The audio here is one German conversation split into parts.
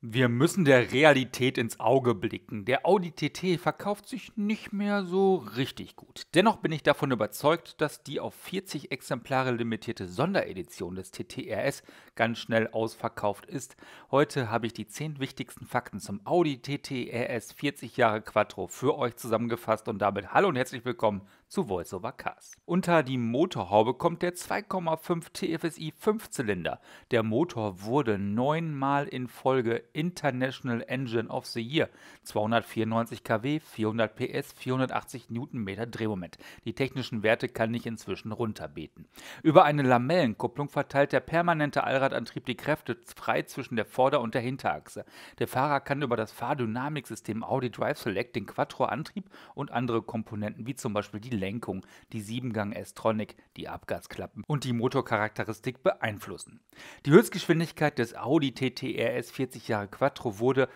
Wir müssen der Realität ins Auge blicken. Der Audi TT verkauft sich nicht mehr so richtig gut. Dennoch bin ich davon überzeugt, dass die auf 40 Exemplare limitierte Sonderedition des TT RS ganz schnell ausverkauft ist. Heute habe ich die 10 wichtigsten Fakten zum Audi TT RS 40 Jahre Quattro für euch zusammengefasst und damit hallo und herzlich willkommen zu VoiceOver Cars. Unter die Motorhaube kommt der 2,5 TFSI 5-Zylinder. Der Motor wurde neunmal in Folge International Engine of the Year. 294 kW, 400 PS, 480 Newtonmeter Drehmoment. Die technischen Werte kann ich inzwischen runterbeten. Über eine Lamellenkupplung verteilt der permanente Allradantrieb die Kräfte frei zwischen der Vorder- und der Hinterachse. Der Fahrer kann über das Fahrdynamiksystem Audi Drive Select den Quattro-Antrieb und andere Komponenten wie zum Beispiel die Lenkung, die 7-Gang S-Tronic, die Abgasklappen und die Motorcharakteristik beeinflussen. Die Höchstgeschwindigkeit des Audi TT RS 40 Jahre Quattro wurde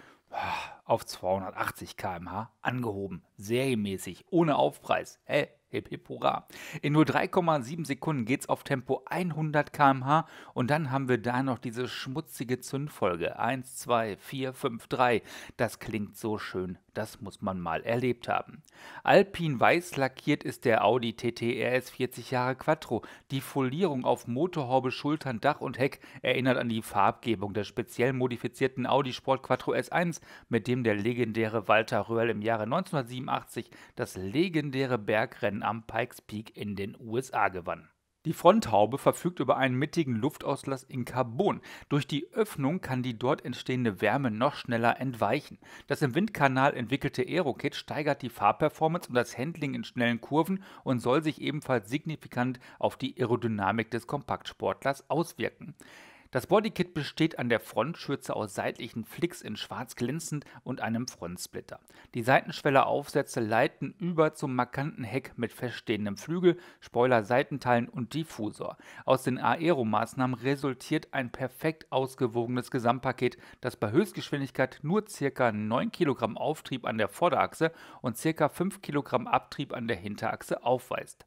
auf 280 km/h angehoben, serienmäßig, ohne Aufpreis. Hey, hip hip hurra. In nur 3,7 Sekunden geht es auf Tempo 100 km/h und dann haben wir da noch diese schmutzige Zündfolge. 1, 2, 4, 5, 3. Das klingt so schön das muss man mal erlebt haben. Alpin weiß lackiert ist der Audi TT RS 40 Jahre Quattro. Die Folierung auf Motorhaube, Schultern, Dach und Heck erinnert an die Farbgebung des speziell modifizierten Audi Sport Quattro S1, mit dem der legendäre Walter Röhrl im Jahre 1987 das legendäre Bergrennen am Pikes Peak in den USA gewann. Die Fronthaube verfügt über einen mittigen Luftauslass in Carbon. Durch die Öffnung kann die dort entstehende Wärme noch schneller entweichen. Das im Windkanal entwickelte Aerokit steigert die Fahrperformance und das Handling in schnellen Kurven und soll sich ebenfalls signifikant auf die Aerodynamik des Kompaktsportlers auswirken. Das Bodykit besteht an der Frontschürze aus seitlichen Flicks in schwarz glänzend und einem Frontsplitter. Die Seitenschwelleraufsätze leiten über zum markanten Heck mit feststehendem Flügel, Spoiler, Seitenteilen und Diffusor. Aus den Aero-Maßnahmen resultiert ein perfekt ausgewogenes Gesamtpaket, das bei Höchstgeschwindigkeit nur ca. 9 kg Auftrieb an der Vorderachse und ca. 5 kg Abtrieb an der Hinterachse aufweist.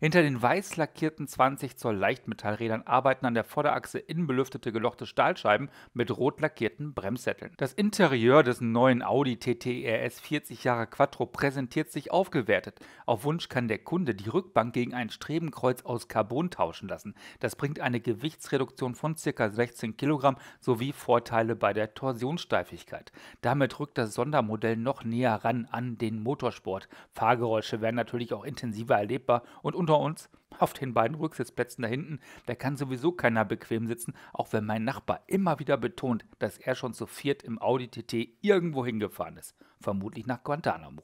Hinter den weiß lackierten 20 Zoll Leichtmetallrädern arbeiten an der Vorderachse innenbelüftete gelochte Stahlscheiben mit rot lackierten Bremssätteln. Das Interieur des neuen Audi TT RS 40 Jahre Quattro präsentiert sich aufgewertet. Auf Wunsch kann der Kunde die Rückbank gegen ein Strebenkreuz aus Carbon tauschen lassen. Das bringt eine Gewichtsreduktion von ca. 16 kg sowie Vorteile bei der Torsionssteifigkeit. Damit rückt das Sondermodell noch näher ran an den Motorsport. Fahrgeräusche werden natürlich auch intensiver erlebbar und unter uns, auf den beiden Rücksitzplätzen da hinten, da kann sowieso keiner bequem sitzen, auch wenn mein Nachbar immer wieder betont, dass er schon zu viert im Audi TT irgendwo hingefahren ist. Vermutlich nach Guantanamo.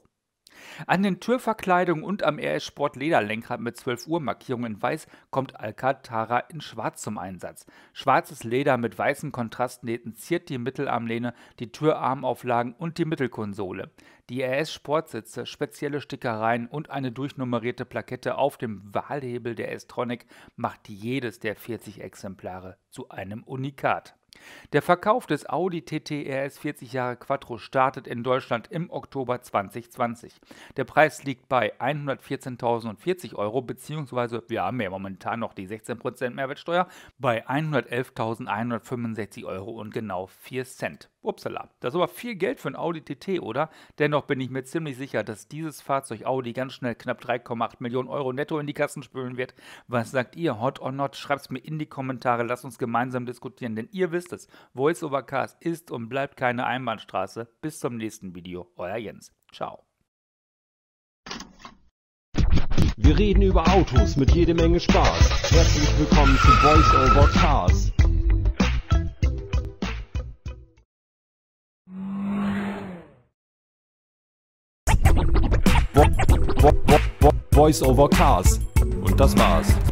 An den Türverkleidungen und am RS Sport Lederlenkrad mit 12 Uhr Markierung in Weiß kommt Alcantara in Schwarz zum Einsatz. Schwarzes Leder mit weißen Kontrastnähten ziert die Mittelarmlehne, die Türarmauflagen und die Mittelkonsole. Die RS Sportsitze, spezielle Stickereien und eine durchnummerierte Plakette auf dem Wahlhebel der S-Tronic macht jedes der 40 Exemplare zu einem Unikat. Der Verkauf des Audi TT RS 40 Jahre Quattro startet in Deutschland im Oktober 2020. Der Preis liegt bei 114.040 Euro, beziehungsweise wir haben ja momentan noch die 16% Mehrwertsteuer, bei 111.165 Euro und genau 4 Cent. Upsala, das ist aber viel Geld für ein Audi TT, oder? Dennoch bin ich mir ziemlich sicher, dass dieses Fahrzeug Audi ganz schnell knapp 3,8 Millionen Euro netto in die Kassen spülen wird. Was sagt ihr, hot or not? Schreibt es mir in die Kommentare, lasst uns gemeinsam diskutieren, denn ihr wisst, ist es. Voice over Cars ist und bleibt keine Einbahnstraße. Bis zum nächsten Video. Euer Jens. Ciao. Wir reden über Autos mit jede Menge Spaß. Herzlich willkommen zu Voice over Cars. Voice over Cars. Und das war's.